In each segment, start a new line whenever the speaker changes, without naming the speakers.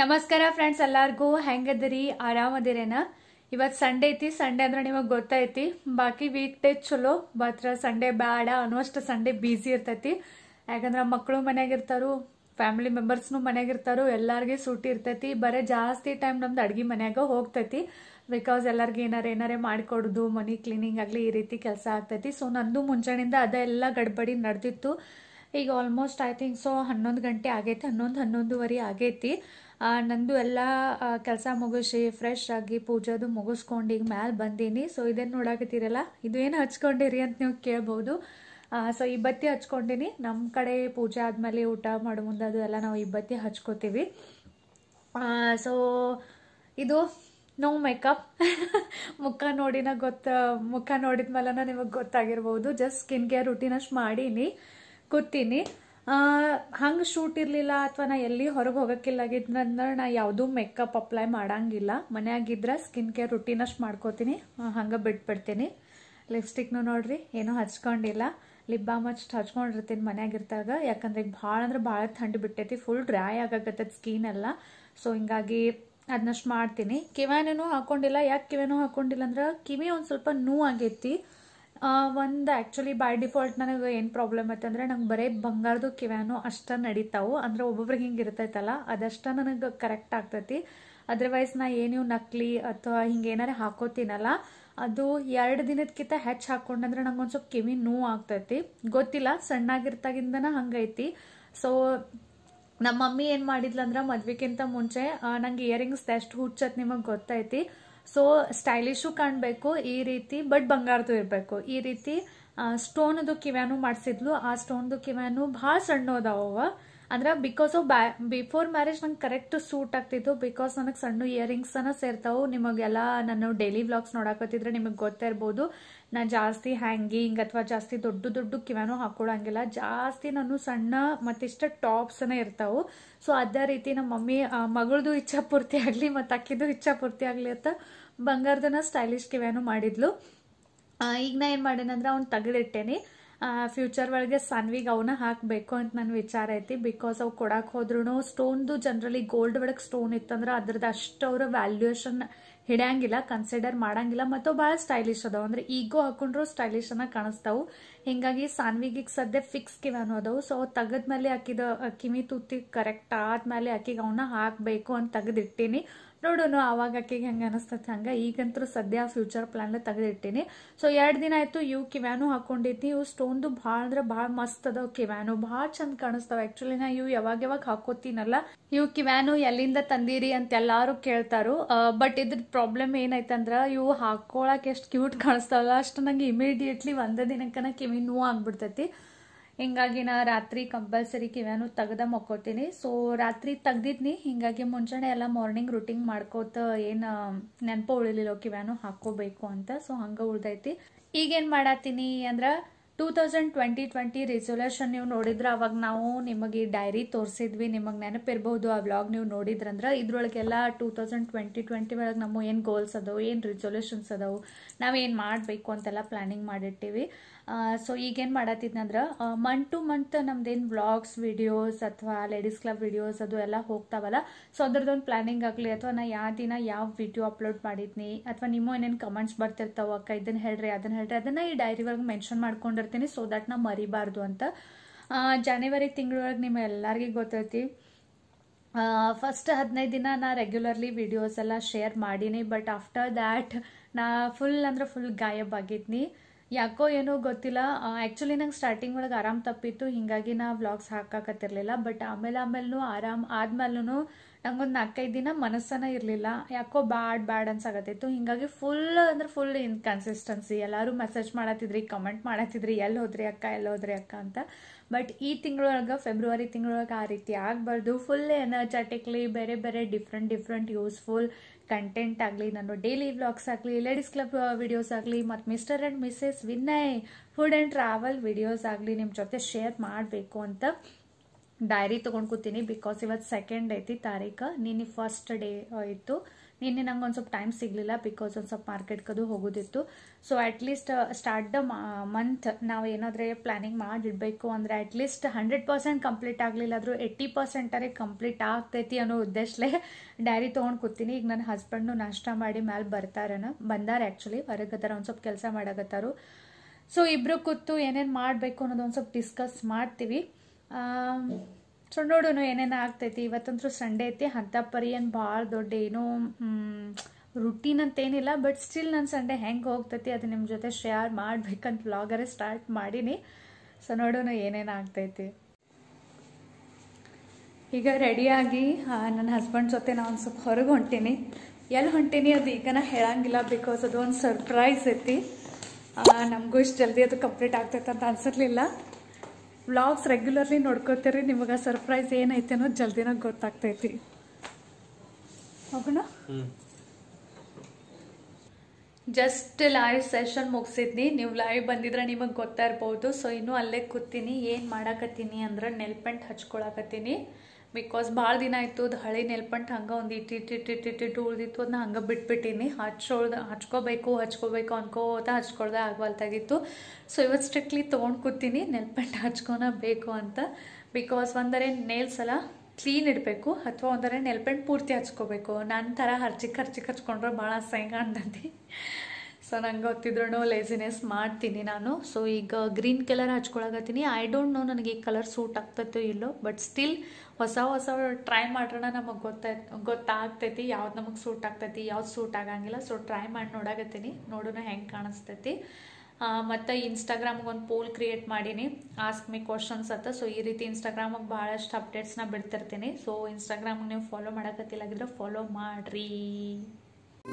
ನಮಸ್ಕಾರ ಫ್ರೆಂಡ್ಸ್ ಎಲ್ಲಾರ್ಗೂ ಹೆಂಗದಿರಿ ಆರಾಮದಿರೇನ ಇವತ್ತು ಸಂಡೇ ಐತಿ ಸಂಡೆ ಅಂದ್ರೆ ನಿಮಗೆ ಗೊತ್ತೈತಿ ಬಾಕಿ ವೀಕ್ ಡೇ ಚಲೋ ಬತ್ರ ಸಂಡೇ ಬೇಡ ಅನ್ನುವಷ್ಟು ಸಂಡೇ ಬ್ಯುಸಿ ಇರ್ತೈತಿ ಯಾಕಂದ್ರೆ ಮಕ್ಕಳು ಮನೆಯಾಗಿರ್ತಾರು ಫ್ಯಾಮಿಲಿ ಮೆಂಬರ್ಸ್ನು ಮನೆಯಾಗಿರ್ತಾರು ಎಲ್ಲರಿಗೆ ಸೂಟಿ ಇರ್ತೈತಿ ಬರೇ ಜಾಸ್ತಿ ಟೈಮ್ ನಮ್ದು ಅಡ್ಗಿ ಮನ್ಯಾಗ ಹೋಗ್ತೈತಿ ಬಿಕಾಸ್ ಎಲ್ಲರಿಗೆ ಏನಾರು ಏನಾರ ಮಾಡಿಕೊಡೋದು ಮನಿ ಕ್ಲೀನಿಂಗ್ ಆಗಲಿ ಈ ರೀತಿ ಕೆಲಸ ಆಗ್ತೈತಿ ಸೊ ನಂದು ಮುಂಜಾನೆಯಿಂದ ಅದೆಲ್ಲ ಗಡ್ಬಡಿ ನಡೆದಿತ್ತು ಈಗ ಆಲ್ಮೋಸ್ಟ್ ಐ ಥಿಂಕ್ ಸೊ ಹನ್ನೊಂದು ಗಂಟೆ ಆಗೈತಿ ಹನ್ನೊಂದು ಹನ್ನೊಂದುವರೆ ಆಗೈತಿ ನಂದು ಎಲ್ಲ ಕೆಲಸ ಮುಗಿಸಿ ಫ್ರೆಶ್ ಆಗಿ ಪೂಜಾದು ಮುಗಿಸ್ಕೊಂಡು ಈಗ ಮ್ಯಾಲೆ ಬಂದೀನಿ ಸೊ ಇದೇನು ನೋಡಾಕತ್ತೀರಲ್ಲ ಇದು ಏನು ಹಚ್ಕೊಂಡಿರಿ ಅಂತ ನೀವು ಕೇಳ್ಬೋದು ಸೊ ಇಬ್ಬತ್ತಿ ಹಚ್ಕೊಂಡಿನಿ ನಮ್ಮ ಕಡೆ ಪೂಜೆ ಆದಮೇಲೆ ಊಟ ಮಾಡೋ ಮುಂದೆ ಅದು ಎಲ್ಲ ನಾವು ಇಬ್ಬತ್ತಿ ಹಚ್ಕೋತೀವಿ ಸೊ ಇದು ನೋ ಮೇಕಪ್ ಮುಖ ನೋಡಿನ ಗೊತ್ತ ಮುಖ ನೋಡಿದ ನಿಮಗೆ ಗೊತ್ತಾಗಿರ್ಬೋದು ಜಸ್ಟ್ ಸ್ಕಿನ್ ಕೇರ್ ರುಟೀನ್ ಅಷ್ಟು ಮಾಡೀನಿ ಕೂತೀನಿ ಹಂಗೆ ಶೂಟ್ ಇರಲಿಲ್ಲ ಅಥವಾ ನಾ ಎಲ್ಲಿ ಹೊರಗೆ ಹೋಗೋಕ್ಕಿಲ್ಲಾಗಿದ್ದಂದ್ರೆ ನಾ ಯಾವುದೂ ಮೇಕಪ್ ಅಪ್ಲೈ ಮಾಡಂಗಿಲ್ಲ ಮನೆಯಾಗಿದ್ರೆ ಸ್ಕಿನ್ ಕೇರ್ ರುಟೀನ್ ಅಷ್ಟು ಮಾಡ್ಕೋತೀನಿ ಹಂಗೆ ಬಿಟ್ಬಿಡ್ತೀನಿ ಲಿಪ್ಸ್ಟಿಕ್ನು ನೋಡ್ರಿ ಏನೂ ಹಚ್ಕೊಂಡಿಲ್ಲ ಲಿಪ್ ಬಾಮ್ ಅಷ್ಟು ಹಚ್ಕೊಂಡಿರ್ತೀನಿ ಮನೆಯಾಗಿರ್ತಾಗ ಯಾಕಂದ್ರೆ ಈಗ ಭಾಳ ಅಂದ್ರೆ ಭಾಳ ಥಂಡಿ ಬಿಟ್ಟೈತಿ ಫುಲ್ ಡ್ರೈ ಆಗಾಕತ್ತದ ಸ್ಕಿನ್ ಎಲ್ಲ ಸೊ ಹಿಂಗಾಗಿ ಅದನ್ನಷ್ಟು ಮಾಡ್ತೀನಿ ಕಿವ್ಯಾನೂ ಹಾಕೊಂಡಿಲ್ಲ ಯಾಕೆ ಕಿವ್ಯಾನೂ ಹಾಕೊಂಡಿಲ್ಲ ಅಂದ್ರೆ ಕಿವಿ ಒಂದು ಸ್ವಲ್ಪ ನೋವು ಆಗೈತಿ ಒಂದು ಆ್ಯಕ್ಚುಲಿ ಬೈ ಡಿಫಾಲ್ಟ್ ನನಗೆ ಏನು ಪ್ರಾಬ್ಲಮ್ ಐತೆ ಅಂದರೆ ನಂಗೆ ಬರೀ ಬಂಗಾರದು ಕಿವ್ಯಾನು ಅಷ್ಟೇ ನಡೀತಾವೆ ಅಂದರೆ ಒಬ್ಬೊಬ್ರಿಗೆ ಹಿಂಗೆ ಇರ್ತೈತಲ್ಲ ಅದಷ್ಟೇ ನನಗೆ ಕರೆಕ್ಟ್ ಆಗ್ತೈತಿ ಅದರ್ವೈಸ್ ನಾ ಏನು ನಕ್ಲಿ ಅಥವಾ ಹಿಂಗೆ ಏನಾರು ಹಾಕೋತೀನಲ್ಲ ಅದು ಎರಡು ದಿನದಕ್ಕಿಂತ ಹೆಚ್ಚು ಹಾಕೊಂಡಂದ್ರೆ ನಂಗೆ ಒಂದು ಸ್ವಲ್ಪ ಕಿವಿ ನೋವು ಆಗ್ತೈತಿ ಗೊತ್ತಿಲ್ಲ ಸಣ್ಣಾಗಿರ್ತಾಗಿಂದನ ಹಂಗೈತಿ ಸೊ ನಮ್ಮ ಮಮ್ಮಿ ಏನು ಮಾಡಿದ್ಲಂದ್ರೆ ಮದ್ವೆಗಿಂತ ಮುಂಚೆ ನಂಗೆ ಇಯರಿಂಗ್ಸ್ ಎಷ್ಟು ಹುಚ್ಚತ್ ನಿಮಗೆ ಗೊತ್ತೈತಿ ಸೊ ಸ್ಟೈಲಿಶು ಕಾಣಬೇಕು ಈ ರೀತಿ ಬಟ್ ಬಂಗಾರದು ಇರಬೇಕು ಈ ರೀತಿ ಸ್ಟೋನ್ದು ಕಿವ್ಯಾನು ಮಾಡಿಸಿದ್ಲು ಆ ಸ್ಟೋನ್ದು ಕಿವ್ಯಾನು ಭಾಳ ಸಣ್ಣ ಅದಾವ ಅಂದ್ರೆ ಬಿಕಾಸ್ ಆಫ್ ಬ್ಯಾ ಬಿಫೋರ್ ಮ್ಯಾರೇಜ್ ನಂಗೆ ಕರೆಕ್ಟ್ ಸೂಟ್ ಆಗ್ತಿತ್ತು ಬಿಕಾಸ್ ನನಗೆ ಸಣ್ಣ ಇಯರಿಂಗ್ಸ್ ಅನ್ನ ಸೇರ್ತಾವು ನಿಮಗೆಲ್ಲ ನಾನು ಡೈಲಿ ವ್ಲಾಗ್ಸ್ ನೋಡಾಕತ್ತಿದ್ರೆ ನಿಮಗೆ ಗೊತ್ತಿರ್ಬೋದು ನಾನು ಜಾಸ್ತಿ ಹ್ಯಾಂಗಿಂಗ್ ಅಥವಾ ಜಾಸ್ತಿ ದೊಡ್ಡ ದೊಡ್ಡ ಕಿವನೂ ಹಾಕ್ಕೊಳಂಗಿಲ್ಲ ಜಾಸ್ತಿ ನಾನು ಸಣ್ಣ ಮತ್ತಿಷ್ಟ ಟಾಪ್ಸನ್ನು ಇರ್ತಾವೆ ಸೊ ಅದೇ ರೀತಿ ನಮ್ಮ ಮಮ್ಮಿ ಮಗಳದು ಇಚ್ಛಾ ಪೂರ್ತಿ ಆಗಲಿ ಮತ್ತು ಅಕ್ಕಿದು ಇಚ್ಛಾ ಪೂರ್ತಿ ಆಗಲಿ ಅಂತ ಬಂಗಾರದನ ಸ್ಟೈಲಿಶ್ ಕಿವ್ಯಾನು ಮಾಡಿದ್ಲು ಈಗ ನಾ ಏನು ಮಾಡೇನಂದ್ರೆ ಅವ್ನು ತೆಗೆದಿಟ್ಟೇನಿ ಫ್ಯೂಚರ್ ಒಳಗೆ ಸನ್ವಿಗೆ ಅವನ್ನ ಹಾಕಬೇಕು ಅಂತ ನನ್ನ ವಿಚಾರ ಐತಿ ಬಿಕಾಸ್ ಅವು ಕೊಡಕ್ಕೆ ಹೋದ್ರು ಸ್ಟೋನ್ದು ಜನರಲಿ ಗೋಲ್ಡ್ ಒಳಗೆ ಸ್ಟೋನ್ ಇತ್ತಂದ್ರೆ ಅದ್ರದ್ದು ಅಷ್ಟು ಅವರ ವ್ಯಾಲ್ಯೂಯೇಷನ್ ಹಿಡಿಯಂಗಿಲ್ಲ ಕನ್ಸಿಡರ್ ಮಾಡಂಗಿಲ್ಲ ಮತ್ತು ಭಾಳ ಸ್ಟೈಲಿಶ್ ಅದಾವ ಅಂದ್ರೆ ಈಗೋ ಹಾಕೊಂಡ್ರು ಸ್ಟೈಲಿಶ್ ಅನ್ನ ಕಾಣಿಸ್ತಾವು ಹಿಂಗಾಗಿ ಸಾನ್ವಿಗೆ ಸದ್ಯ ಫಿಕ್ಸ್ ಕಿವನು ಅದಾವು ಸೊ ತಗದ್ಮೇಲೆ ಹಾಕಿದ ಕಿವಿ ತುತ್ತಿ ಕರೆಕ್ಟ್ ಆದ್ಮೇಲೆ ಆಕಿಗೆ ಅವನ್ನ ಹಾಕ್ಬೇಕು ಅಂತ ತೆಗೆದಿಟ್ಟೀನಿ ನೋಡೋಣ ಆವಾಗ ಆಕೆಗೆ ಹೆಂಗೆ ಅನಿಸ್ತೈತೆ ಹಂಗೆ ಈಗಂತೂ ಸದ್ಯ ಫ್ಯೂಚರ್ ಪ್ಲ್ಯಾನ್ ತೆಗೆದಿಟ್ಟೀನಿ ಸೊ ಎರಡು ದಿನ ಆಯಿತು ಇವು ಕಿವ್ಯಾನು ಹಾಕೊಂಡಿದ್ನಿ ಇವು ಸ್ಟೋನ್ದು ಭಾಳ ಅಂದ್ರೆ ಭಾಳ ಮಸ್ತ್ ಅದಾವ ಕಿವ್ಯಾನು ಭಾಳ ಚಂದ ಕಾಣಿಸ್ತಾವ ಆ್ಯಕ್ಚುಲಿ ನಾ ಇವು ಯಾವಾಗ ಯಾವಾಗ ಹಾಕೋತೀನಲ್ಲ ಇವು ಕಿವ್ಯಾನು ಎಲ್ಲಿಂದ ತಂದೀರಿ ಅಂತ ಎಲ್ಲರೂ ಕೇಳ್ತಾರು ಬಟ್ ಇದ್ರ ಪ್ರಾಬ್ಲಮ್ ಅಂದ್ರೆ ಇವು ಹಾಕೊಳಕ್ಕೆ ಎಷ್ಟು ಕ್ಯೂಟ್ ಕಾಣಿಸ್ತಾವಲ್ಲ ಅಷ್ಟು ನಂಗೆ ಇಮಿಡಿಯೇಟ್ಲಿ ಒಂದೇ ದಿನಕ್ಕನ ಕಿವಿ ನೋವು ಆಗ್ಬಿಡ್ತೈತಿ ಹಿಂಗಾಗಿ ನಾ ರಾತ್ರಿ ಕಂಪಲ್ಸರಿ ಕಿವ್ಯಾನು ತೆಗ್ದ ಮಕ್ಕೋತೀನಿ ಸೊ ರಾತ್ರಿ ತೆಗ್ದಿದ್ನಿ ಹಿಂಗಾಗಿ ಮುಂಜಾನೆ ಎಲ್ಲ ಮಾರ್ನಿಂಗ್ ರುಟೀನ್ ಮಾಡ್ಕೋತ ಏನು ನೆನಪು ಉಳಿಲಿಲ್ಲ ಕಿವ್ಯಾನು ಹಾಕೋಬೇಕು ಅಂತ ಸೊ ಹಂಗ ಉಳ್ದೈತಿ ಈಗೇನು ಮಾಡತ್ತೀನಿ ಅಂದ್ರ two thousand twenty twenty resolution ನೀವು ನೋಡಿದ್ರೆ ಅವಾಗ ನಾವು ನಿಮಗೆ ಡೈರಿ ತೋರಿಸಿದ್ವಿ ನಿಮಗೆ ನೆನಪಿರ್ಬೋದು ಆ ವ್ಲಾಗ್ ನೀವು ನೋಡಿದ್ರಂದ್ರೆ ಇದ್ರೊಳಗೆಲ್ಲ ಟೂ ತೌಸಂಡ್ ಟ್ವೆಂಟಿ ಟ್ವೆಂಟಿ ಒಳಗೆ ನಮ್ಮ ಏನು ಗೋಲ್ಸ್ ಅದಾವೆ ಏನು ರಿಸೊಲ್ಯೂಷನ್ಸ್ ಅದಾವು ನಾವೇನು ಮಾಡಬೇಕು ಅಂತೆಲ್ಲ ಪ್ಲ್ಯಾನಿಂಗ್ ಮಾಡಿರ್ತೀವಿ ಸೊ ಈಗೇನು ಮಾಡತ್ತಿದ್ನಂದ್ರೆ ಮಂತ್ ಟು ಮಂತ್ ನಮ್ದೇನು ವ್ಲಾಗ್ಸ್ ವಿಡಿಯೋಸ್ ಅಥವಾ ಲೇಡೀಸ್ ಕ್ಲಬ್ ವಿಡಿಯೋಸ್ ಅದು ಎಲ್ಲ ಹೋಗ್ತಾವಲ್ಲ ಸೊ ಅದ್ರದ್ದೊಂದು ಪ್ಲಾನಿಂಗ್ ಆಗಲಿ ಅಥವಾ ನಾ ಯಾವ ದಿನ ಯಾವ ವಿಡಿಯೋ ಅಪ್ಲೋಡ್ ಮಾಡಿದ್ನಿ ಅಥವಾ ನಿಮ್ಮ ಏನೇನು ಕಮೆಂಟ್ಸ್ ಬರ್ತಿರ್ತಾವ ಅಕ್ಕ ಇದನ್ನು ಹೇಳ್ರಿ ಅದನ್ನು ಹೇಳ್ರಿ ಅದನ್ನು ಈ ಡೈರಿ ಒಳಗೆ ಮೆನ್ಷನ್ ಮಾಡ್ಕೊಂಡಿರ್ತೀವಿ ಸೊ ದಟ್ ನಾ ಮರಿಬಾರ್ದು ಅಂತ ಜನವರಿ ತಿಂಗಳೊಳಗೆ ನಿಮ್ಮ ಎಲ್ಲರಿಗೂ ಗೊತ್ತೈತಿ ಫಸ್ಟ್ ಹದಿನೈದು ದಿನ ನಾ ರೆಗ್ಯುಲರ್ಲಿ ವಿಡಿಯೋಸ್ ಎಲ್ಲ ಶೇರ್ ಮಾಡೀನಿ ಬಟ್ ಆಫ್ಟರ್ ದ್ಯಾಟ್ ನಾ ಫುಲ್ ಅಂದ್ರೆ ಫುಲ್ ಗಾಯಬ್ ಆಗಿದ್ನಿ ಯಾಕೋ ಏನೋ ಗೊತ್ತಿಲ್ಲ ಆ್ಯಕ್ಚುಲಿ ನಂಗೆ ಸ್ಟಾರ್ಟಿಂಗ್ ಒಳಗೆ ಆರಾಮ್ ತಪ್ಪಿತ್ತು ಹೀಗಾಗಿ ನಾ ವ್ಲಾಗ್ಸ್ ಹಾಕಾಕತ್ತಿರ್ಲಿಲ್ಲ ಬಟ್ ಆಮೇಲೆ ಆಮೇಲೂ ಆರಾಮ್ ಆದ್ಮೇಲೂ ನಂಗೊಂದು ನಾಲ್ಕೈದು ದಿನ ಮನಸ್ಸನ ಇರಲಿಲ್ಲ ಯಾಕೋ ಬ್ಯಾಡ್ ಬ್ಯಾಡ್ ಅನ್ಸಾಗತ್ತಿತ್ತು ಹಿಂಗಾಗಿ ಫುಲ್ ಅಂದ್ರೆ ಫುಲ್ ಇನ್ಕನ್ಸಿಸ್ಟೆನ್ಸಿ ಎಲ್ಲರೂ ಮೆಸೇಜ್ ಮಾಡತ್ತಿದ್ರಿ ಕಮೆಂಟ್ ಮಾಡತ್ತಿದ್ರಿ ಎಲ್ಲಿ ಹೋದ್ರಿ ಅಕ್ಕ ಎಲ್ಲಿ ಹೋದ್ರಿ ಅಕ್ಕ ಅಂತ ಬಟ್ ಈ ತಿಂಗಳೊಳಗೆ ಫೆಬ್ರವರಿ ತಿಂಗಳೊಳಗೆ ಆ ರೀತಿ ಆಗಬಾರ್ದು ಫುಲ್ ಎನರ್ಜೆಟಿಕ್ಲಿ ಬೇರೆ ಬೇರೆ ಡಿಫ್ರೆಂಟ್ ಡಿಫ್ರೆಂಟ್ ಯೂಸ್ಫುಲ್ ಕಂಟೆಂಟ್ ಆಗಲಿ ನಾನು ಡೈಲಿ ವ್ಲಾಗ್ಸ್ ಆಗಲಿ ಲೇಡೀಸ್ ಕ್ಲಬ್ ವಿಡಿಯೋಸ್ ಆಗಲಿ ಮತ್ತು mister and missus Vinay food and travel videos ಆಗಲಿ ನಿಮ್ಮ ಜೊತೆ ಶೇರ್ ಮಾಡಬೇಕು ಅಂತ ಡೈರಿ ತೊಗೊಂಡು ಕೂತೀನಿ ಬಿಕಾಸ್ ಇವತ್ತು ಸೆಕೆಂಡ್ ಐತಿ ತಾರೀಕು ನಿನ್ನೆ ಫಸ್ಟ್ ಡೇ ಇತ್ತು ನಿನ್ನೆ ನಂಗೆ ಒಂದು ಸ್ವಲ್ಪ ಟೈಮ್ ಸಿಗಲಿಲ್ಲ ಬಿಕಾಸ್ ಒಂದು ಸ್ವಲ್ಪ ಮಾರ್ಕೆಟ್ ಕದು ಹೋಗೋದಿತ್ತು so at least start the month ನಾವು ಏನಾದರೆ ಪ್ಲ್ಯಾನಿಂಗ್ ಮಾಡಿಡಬೇಕು ಅಂದರೆ ಅಟ್ಲೀಸ್ಟ್ ಹಂಡ್ರೆಡ್ ಪರ್ಸೆಂಟ್ ಕಂಪ್ಲೀಟ್ ಆಗಲಿಲ್ಲಾದರೂ ಏಯ್ಟಿ ಪರ್ಸೆಂಟರೆ ಕಂಪ್ಲೀಟ್ ಆಗ್ತೈತಿ ಅನ್ನೋ ಉದ್ದೇಶಲೇ ಡೈರಿ ತೊಗೊಂಡು ಕೂತೀನಿ ಈಗ ನನ್ನ ಹಸ್ಬೆಂಡು ನಾಷ್ಟ ಮಾಡಿ ಮ್ಯಾಲೆ ಬರ್ತಾರನ ಬಂದಾರ ಆ್ಯಕ್ಚುಲಿ ಹೊರಗತ್ತಾರ ಒಂದು ಸ್ವಲ್ಪ ಕೆಲಸ ಮಾಡಾಕತ್ತಾರು ಸೊ ಇಬ್ಬರು ಕೂತು ಏನೇನು ಮಾಡಬೇಕು ಅನ್ನೋದು ಒಂದು ಸ್ವಲ್ಪ ಡಿಸ್ಕಸ್ ಮಾಡ್ತೀವಿ ಸೊ ನೋಡೋಣ ಏನೇನು ಆಗ್ತೈತಿ ಇವತ್ತಂತೂ ಸಂಡೇ ಐತಿ ಹಂತ ಪರಿ ಏನು ಭಾಳ ದೊಡ್ಡ ಏನೋ ರುಟೀನ್ ಅಂತೇನಿಲ್ಲ ಬಟ್ ಸ್ಟಿಲ್ ನನ್ನ ಸಂಡೇ ಹೆಂಗೆ ಹೋಗ್ತೈತಿ ಅದು ನಿಮ್ಮ ಜೊತೆ ಶೇರ್ ಮಾಡ್ಬೇಕಂತ ವ್ಲಾಗರೇ ಸ್ಟಾರ್ಟ್ ಮಾಡೀನಿ ಸೊ ನೋಡೋಣ ಏನೇನು ಆಗ್ತೈತಿ ಈಗ ರೆಡಿಯಾಗಿ ನನ್ನ ಹಸ್ಬೆಂಡ್ ಜೊತೆ ನಾನು ಸ್ವಲ್ಪ ಹೊರಗೆ ಹೊಂಟೀನಿ ಎಲ್ಲಿ ಹೊಂಟೀನಿ ಅದು ಈಗನ ಹೇಳಂಗಿಲ್ಲ ಬಿಕಾಸ್ ಅದು ಒಂದು ಸರ್ಪ್ರೈಸ್ ಐತಿ ನಮಗೂ ಇಷ್ಟು ಜಲ್ದಿ ಅದು ಕಂಪ್ಲೀಟ್ ಆಗ್ತೈತೆ ಅಂತ ಅನ್ಸಿರ್ಲಿಲ್ಲ ವ್ಲಾಗ್ಸ್ ರೆಗ್ಯುಲರ್ಲಿ ನೋಡ್ಕೋತೀರಿ ನಿಮಗೆ ಸರ್ಪ್ರೈಸ್ ಏನೈತೆ ಅನ್ನೋದು ಜಲ್ದಿನ ಗೊತ್ತಾಗ್ತೈತಿ ಹೋಗೋಣ ಜಸ್ಟ್ ಲೈವ್ ಸೆಷನ್ ಮುಗಿಸಿದ್ನಿ ನೀವು ಲೈವ್ ಬಂದಿದ್ರೆ ನಿಮಗೆ ಗೊತ್ತಾ ಇರ್ಬೋದು ಸೊ ಇನ್ನೂ ಅಲ್ಲೇ ಕೂತೀನಿ ಏನು ಮಾಡಾಕತ್ತೀನಿ ಅಂದ್ರೆ ನೆಲ್ಪೆಂಟ್ ಹಚ್ಕೊಳಕತ್ತೀನಿ ಬಿಕಾಸ್ ಭಾಳ ದಿನ ಆಯಿತು ಅದು ಹಳೆ ನೆಲ್ಪಂಟು ಹಂಗೆ ಒಂದು ಇಟ್ಟು ಇಟ್ಟು ಇಟ್ಟು ಇಟ್ಟು ಇಟ್ಟು ಉಳ್ದಿತ್ತು ಅದನ್ನ ಹಂಗೆ ಬಿಟ್ಬಿಟ್ಟೀನಿ ಹಚ್ಕೊಳ್ದ ಹಚ್ಕೋಬೇಕು ಹಚ್ಕೋಬೇಕು ಅನ್ಕೋತ ಹಚ್ಕೊಳ್ದೆ ಆಗ್ವಲ್ತಾಗಿತ್ತು ಸೊ ಇವತ್ತು ಸ್ಟ್ರಿಕ್ಟ್ಲಿ ತೊಗೊಂಡು ಕೂತೀನಿ ನೆಲ್ಪಂಟು ಬೇಕು ಅಂತ ಬಿಕಾಸ್ ಒಂದರೆ ನೇಲ್ಸಲ ಕ್ಲೀನ್ ಇಡಬೇಕು ಅಥವಾ ಒಂದರೆ ನೆಲ್ಪೆಂಟ್ ಪೂರ್ತಿ ಹಚ್ಕೋಬೇಕು ನನ್ನ ಥರ ಹರ್ಚಿಕ್ ಹರ್ಚಿಕ್ ಹಚ್ಕೊಂಡ್ರೆ ಭಾಳ ಸೆಂಗ ಅಂತಂದು ಸೊ ನಂಗೆ ಗೊತ್ತಿದ್ರು ಲೇಸಿನೆಸ್ ಮಾಡ್ತೀನಿ ನಾನು ಸೊ ಈಗ ಗ್ರೀನ್ ಕಲರ್ ಹಚ್ಕೊಳಕತ್ತೀನಿ ಐ ಡೋಂಟ್ ನೋ ನನಗೆ ಈ ಕಲರ್ ಸೂಟ್ ಆಗ್ತೈತೋ ಇಲ್ಲೋ ಬಟ್ ಸ್ಟಿಲ್ ಹೊಸ ಹೊಸ ಟ್ರೈ ಮಾಡ್ರೋಣ ನಮಗೆ ಗೊತ್ತಾಯ್ ಗೊತ್ತಾಗ್ತೈತಿ ಯಾವ್ದು ನಮಗೆ ಸೂಟ್ ಆಗ್ತೈತಿ ಯಾವ್ದು ಸೂಟ್ ಆಗಂಗಿಲ್ಲ ಸೊ ಟ್ರೈ ಮಾಡಿ ನೋಡಾಕತ್ತೀನಿ ನೋಡೋಣ ಹೆಂಗೆ ಕಾಣಿಸ್ತೈತಿ ಮತ್ತು ಇನ್ಸ್ಟಾಗ್ರಾಮ್ಗೆ ಒಂದು ಪೋಲ್ ಕ್ರಿಯೇಟ್ ಮಾಡೀನಿ ಆಸ್ಕ್ ಮೀ ಕ್ವಶನ್ಸ್ ಅಂತ ಸೊ ಈ ರೀತಿ ಇನ್ಸ್ಟಾಗ್ರಾಮಿಗೆ ಭಾಳಷ್ಟು ಅಪ್ಡೇಟ್ಸ್ನ ಬಿಡ್ತಿರ್ತೀನಿ ಸೊ ಇನ್ಸ್ಟಾಗ್ರಾಮ್ಗೆ ನೀವು ಫಾಲೋ ಮಾಡೋಕತ್ತಿಲ್ಲಾಗಿದ್ರೆ ಫಾಲೋ ಮಾಡಿರಿ ಸೂಟ್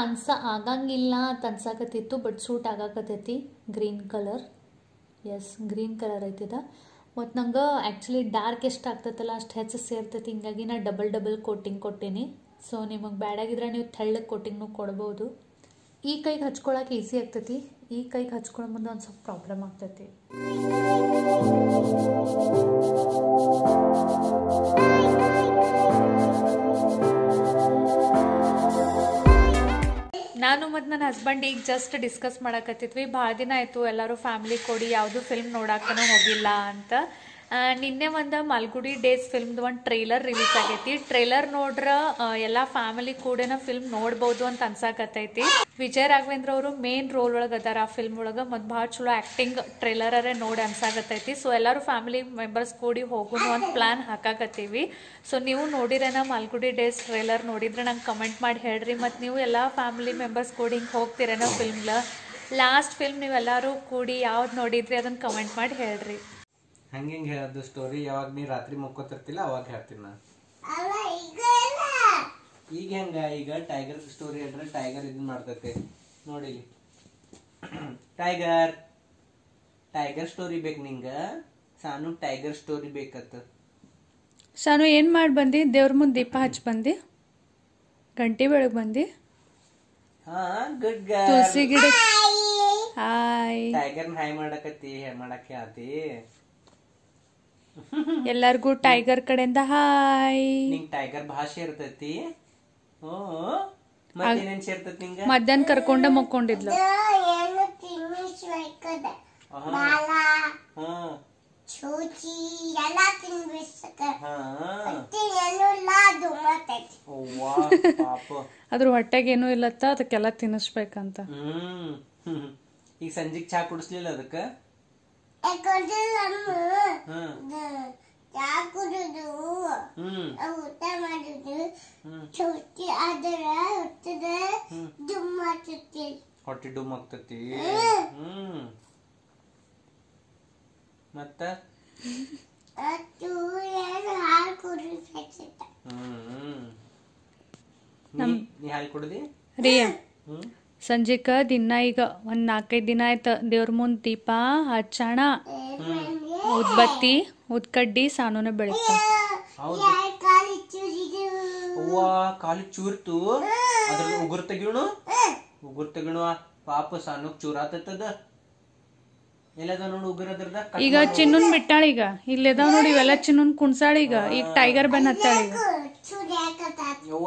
ಅನ್ಸ ಆಗಂಗಿಲ್ಲ ಅಂತ ಅನ್ಸಾಕತ್ತಿತ್ತು ಬಟ್ ಸೂಟ್ ಆಗಾಕತ್ತೈತಿ ಗ್ರೀನ್ ಕಲರ್ ಎಸ್ ಗ್ರೀನ್ ಕಲರ್ ಐತಿದ ಮತ್ತು ನಂಗೆ ಆ್ಯಕ್ಚುಲಿ ಡಾರ್ಕ್ ಎಷ್ಟು ಆಗ್ತೈತಲ್ಲ ಅಷ್ಟು ಹೆಚ್ಚು ಸೇರ್ತೈತಿ ಹಿಂಗಾಗಿ ನಾನು ಡಬಲ್ ಡಬಲ್ ಕೋಟಿಂಗ್ ಕೊಟ್ಟೀನಿ ಸೊ ನಿಮಗೆ ಬ್ಯಾಡಾಗಿದ್ರೆ ನೀವು ತೆಳ್ಳಗೆ ಕೋಟಿಂಗ್ನು ಕೊಡ್ಬೋದು ಈ ಕೈಗೆ ಹಚ್ಕೊಳಕ್ಕೆ ಈಸಿ ಆಗ್ತೈತಿ ಈ ಕೈಗೆ ಹಚ್ಕೊಳ್ಳೋ ಮುಂದೆ ಒಂದು ಸ್ವಲ್ಪ ಪ್ರಾಬ್ಲಮ್ ಆಗ್ತೈತಿ ನನ್ನ ಹಸ್ಬೆಂಡ್ ಈಗ ಜಸ್ಟ್ ಡಿಸ್ಕಸ್ ಮಾಡಕತ್ತಿದ್ವಿ ಭಾಳ ದಿನ ಆಯಿತು ಎಲ್ಲರೂ ಫ್ಯಾಮಿಲಿ ಕೊಡಿ ಯಾವುದು ಫಿಲ್ಮ್ ನೋಡಾಕನು ಹೋಗಿಲ್ಲ ಅಂತ ನಿನ್ನೆ ಒಂದು ಮಲ್ಗುಡಿ ಡೇಸ್ ಫಿಲ್ಮ್ದು ಒಂದು ಟ್ರೇಲರ್ ರಿಲೀಸ್ ಆಗೈತಿ ಟ್ರೇಲರ್ ನೋಡ್ರ ಎಲ್ಲ ಫ್ಯಾಮಿಲಿ ಕೂಡೇನ ಫಿಲ್ಮ್ ನೋಡ್ಬೋದು ಅಂತ ಅನ್ಸಾಕತ್ತೈತಿ ವಿಜಯ್ ರಾಘವೇಂದ್ರ ಅವರು ಮೇನ್ ರೋಲ್ ಒಳಗೆ ಅದಾರ ಆ ಫಿಲ್ಮ್ ಒಳಗೆ ಮತ್ತು ಭಾಳ ಚಲೋ ಆ್ಯಕ್ಟಿಂಗ್ ಟ್ರೇಲರ್ ನೋಡಿ ಅನ್ಸಾಕತ್ತೈತಿ ಸೊ ಎಲ್ಲರೂ ಫ್ಯಾಮಿಲಿ ಮೆಂಬರ್ಸ್ ಕೂಡಿ ಹೋಗೋಣ ಒಂದು ಪ್ಲ್ಯಾನ್ ಹಾಕಾಕತ್ತೀವಿ ಸೊ ನೀವು ನೋಡಿರೇನ ಮಲ್ಗುಡಿ ಡೇಸ್ ಟ್ರೇಲರ್ ನೋಡಿದ್ರೆ ನಂಗೆ ಕಮೆಂಟ್ ಮಾಡಿ ಹೇಳ್ರಿ ಮತ್ತು ನೀವು ಎಲ್ಲ ಫ್ಯಾಮಿಲಿ ಮೆಂಬರ್ಸ್ ಕೂಡಿ ಹಿಂಗೆ ಹೋಗ್ತೀರೇನೋ ಫಿಲ್ಮ್ಲ ಲಾಸ್ಟ್ ಫಿಲ್ಮ್ ನೀವೆಲ್ಲರೂ ಕೂಡಿ ಯಾವ್ದು ನೋಡಿದ್ರಿ ಅದನ್ನು ಕಮೆಂಟ್ ಮಾಡಿ ಹೇಳ್ರಿ
ಹಂಗಿಂಗ್ ಹೇಳೋದು ಸ್ಟೋರಿ ಯಾವಾಗ ನೀ ರಾತ್ರಿ ಮುಕ್ಕೋತಿರ್ತಿಲ್ಲ ಅವಾಗ ಹೇಳ್ತೀನಿ
ನಾನು
ಈಗ ಹೆಂಗ ಈಗ ಟೈಗರ್ ಸ್ಟೋರಿ ಹೇಳ್ರೆ ಟೈಗರ್ ಇದನ್ನ ಮಾಡ್ತೈತೆ ನೋಡಿ ಟೈಗರ್ ಟೈಗರ್ ಸ್ಟೋರಿ ಬೇಕು ನಿಂಗ ಸಾನು ಟೈಗರ್ ಸ್ಟೋರಿ ಬೇಕತ್ತ
ಸಾನು ಏನು ಮಾಡಿ ಬಂದಿ ದೇವ್ರ ಮುಂದೆ ದೀಪ ಹಚ್ಚಿ ಬಂದಿ ಗಂಟೆ ಬೆಳಗ್ಗೆ ಬಂದಿ
ಹಾ ಗುಡ್ ಗಿಡ
ಹಾಯ್
ಟೈಗರ್ ಹಾಯ್ ಮಾಡಕತ್ತಿ ಮಾಡಕ್ಕೆ ಆತಿ
ಎಲ್ಲರಿಗೂ ಟೈಗರ್ ಕಡೆಯಿಂದ ಹಾಯ್
ನಿಂಗ್ ಟೈಗರ್ ಭಾಷೆ ಇರ್ತೈತಿ ಮಧ್ಯಾಹ್ನ ಕರ್ಕೊಂಡ
ಮಕ್ಕೊಂಡಿದ್ಲು ಅದ್ರ ಹೊಟ್ಟೆಗೆ ಏನು ಇಲ್ಲತ್ತ ಅದಕ್ಕೆಲ್ಲ ತಿನ್ನಿಸ್ಬೇಕಂತ
ಈಗ ಸಂಜೆಗೆ ಚಾ ಕುಡಿಸ್ಲಿಲ್ಲ ಅದಕ್ಕೆ
ಹಾಕುದು ಊಟ ಮಾಡುದು ಚೌತಿ ಅದರ ಹೊಟ್ಟದ ಡುಮ್ ಆಗ್ತತಿ
ಹೊಟ್ಟೆ ಡುಮ್ ಆಗ್ತತಿ ಹ್ಮ್ ಮತ್ತ
ಅದು ಏನು ಹಾಲು ಕುಡಿದ
ಹ್ಮ್ ನೀ ಹಾಲು ಕುಡ್ದಿ ಹ್ಮ್
ಸಂಜೆಕ ದಿನ ಈಗ ಒಂದ್ ನಾಲ್ಕೈದು ದಿನ ಆಯ್ತ ದೇವ್ರ ಮುಂದ್ ದೀಪ ಹಚ್ಚಣ ಉದ್ಬತ್ತಿ ಉದ್ಕಡ್ಡಿ ಸಾನೂನ ಬೆಳಗ್ತಾವ
ಕಾಲಿ ಚೂರ್ತು ಅದ್ರ ಉಗುರು ತೆಗಿಯೋಣ ಉಗುರು ತೆಗಿಣುವ ಪಾಪ ಸಾನುಕ್ ಚೂರ್ ಆತದ ಈಗ ಚಿನ್ನ
ಬಿಟ್ಟಾಳ ಈಗ ಇಲ್ಲದ ನೋಡಿ ಇವೆಲ್ಲ ಚಿನ್ನ ಕುಣಸಾಳ ಈಗ ಈಗ ಟೈಗರ್ ಬೆನ್ ಹತ್ತಾಳ
ಈಗ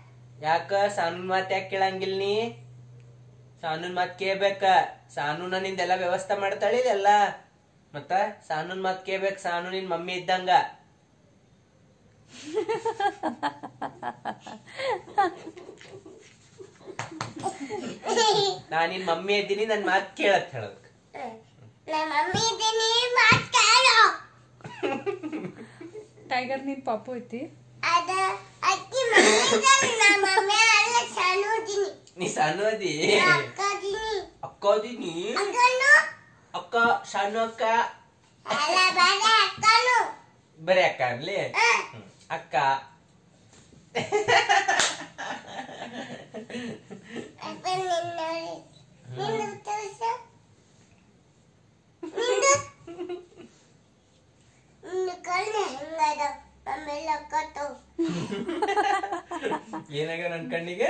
ಯಾಕ ಸಾನೂನ್ ಮಾತ್ ಯಾಕೆ ಕೇಳಂಗಿಲ್ಲ ನೀ ಸಾನೂನ್ ಮಾತ್ ಕೇಳ್ಬೇಕ ಸಾನೂನ ನಿಂದೆಲ್ಲ ವ್ಯವಸ್ಥೆ ಮಾಡ್ತಾಳೆ ಇದೆಲ್ಲ ಮತ್ತ ಸಾನೂನ್ ಮಾತ್ ಕೇಳ್ಬೇಕ ಸಾನು ನಿನ್ ಮಮ್ಮಿ ಇದ್ದಂಗ ನಾ ನಿನ್ ಮಮ್ಮಿ ಇದ್ದೀನಿ ನನ್ ಮಾತ್ ಕೇಳತ್ ಹೇಳಕ್
ಟೈಗರ್ ನಿನ್ ಪಾಪು ಐತಿ
ಅನ್ನೋದಿ ಅಕ್ಕೋದಿನಿ ಅಕ್ಕ ಸಣ್ಣ ಅಕ್ಕ ಬರೀ ಅಕ್ಕ ಅನ್ಲಿ ಅಕ್ಕ ಏನಾಗ ನನ್ ಕಣ್ಣಿಗೆ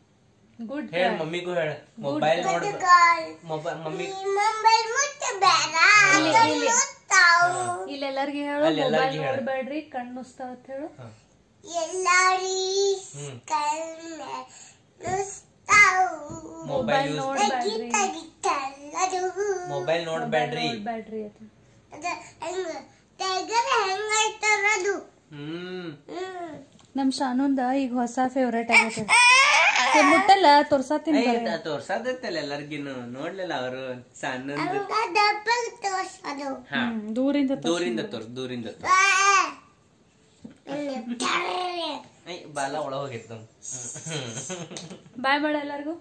ಗುಡ್ ಹೇಳ ಮಮ್ಮಿಗೂ ಹೇಳ ಮೊಬೈಲ್ ನೋಡ ಮೊಬೈಲ್ ಮಮ್ಮಿ
ಮೊಬೈಲ್ ಮುಟ್ಟಬೇಡ ಇಲ್ಲೆಲ್ಲರಿಗೂ ಹೇಳು ಮೊಬೈಲ್ ನೋಡಬೇಡ್ರಿ ಕಣ್ಣು ಉಸ್ತಾವ ಅಂತ ಹೇಳು ಎಲ್ಲಾರಿ
ಮೊಬೈಲ್ ನೋಡಬೇಡ್ರಿ ಮೊಬೈಲ್ ನೋಡಬೇಡ್ರಿ ನೋಡಬೇಡ್ರಿ ಅದು ಹೆಂಗ ಟೈಗರ್ ಹೆಂಗ ಹ್ಮ್
ನಮ್ ಶಾನುಂದ ಈಗ ಹೊಸ ಫೇವರೇಟ್ ಆಗೈತೆ ಮುಟ್ಟಲ್ಲ ತೋರ್ಸತ್ತೀನಿ
ತೋರ್ಸದತ್ತಲ್ಲ ಎಲ್ಲರಿಗಿನ್ನು ನೋಡ್ಲಿಲ್ಲ ಅವರು ದೂರಿಂದ ದೂರಿಂದ ತೋರ್ಸ ದೂರಿಂದ ಬಾಲ ಒಳ ಹೋಗಿತ್ತು
ಬಾಯ್ ಬಾಡ ಎಲ್ಲರಿಗೂ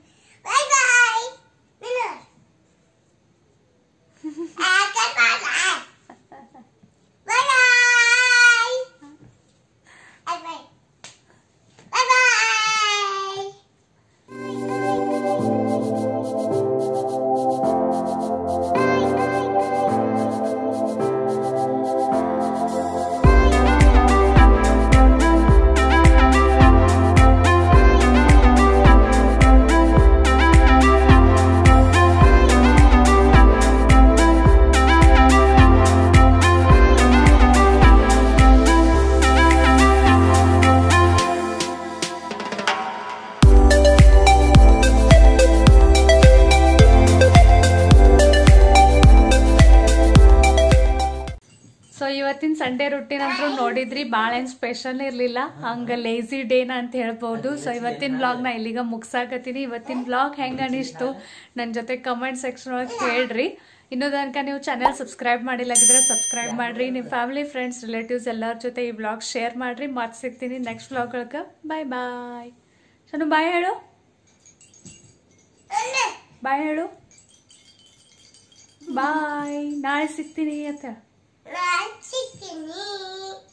ಬಾಯ್ ಬಾಯ್ ಅಂತ ನೋಡಿದ್ರಿ ಭಾಳ ಏನು ಸ್ಪೆಷಲ್ ಇರಲಿಲ್ಲ ಹಂಗೆ ಲೇಸಿ ಡೇನಾ ಅಂತ ಹೇಳ್ಬಹುದು ಸೊ ಇವತ್ತಿನ ಬ್ಲಾಗ್ ನಾ ಇಲ್ಲಿಗ ಮುಗ್ಸಾಕತ್ತೀನಿ ಇವತ್ತಿನ ಬ್ಲಾಗ್ ಹೆಂಗ ಅನಿಸ್ತು ನನ್ನ ಜೊತೆ ಕಮೆಂಟ್ ಸೆಕ್ಷನ್ ಒಳಗೆ ಹೇಳ್ರಿ ಇನ್ನೂ ತನಕ ನೀವು ಚಾನೆಲ್ ಸಬ್ಸ್ಕ್ರೈಬ್ ಮಾಡಿಲ್ಲಾಗಿದ್ರೆ ಸಬ್ಸ್ಕ್ರೈಬ್ ಮಾಡ್ರಿ ನಿಮ್ ಫ್ಯಾಮಿಲಿ ಫ್ರೆಂಡ್ಸ್ ರಿಲೇಟಿವ್ಸ್ ಎಲ್ಲರ ಜೊತೆ ಈ ಬ್ಲಾಗ್ ಶೇರ್ ಮಾಡ್ರಿ ಮತ್ತೆ ಸಿಗ್ತೀನಿ ನೆಕ್ಸ್ಟ್ ಬ್ಲಾಗ್ ಒಳಗೆ ಬಾಯ್ ಬಾಯ್ ಚನು ಬಾಯ್ ಹೇಳು ಬಾಯ್ ಹೇಳು ಬಾಯ್ ನಾಳೆ ಸಿಗ್ತೀನಿ ಅಂತ
来，谢谢你。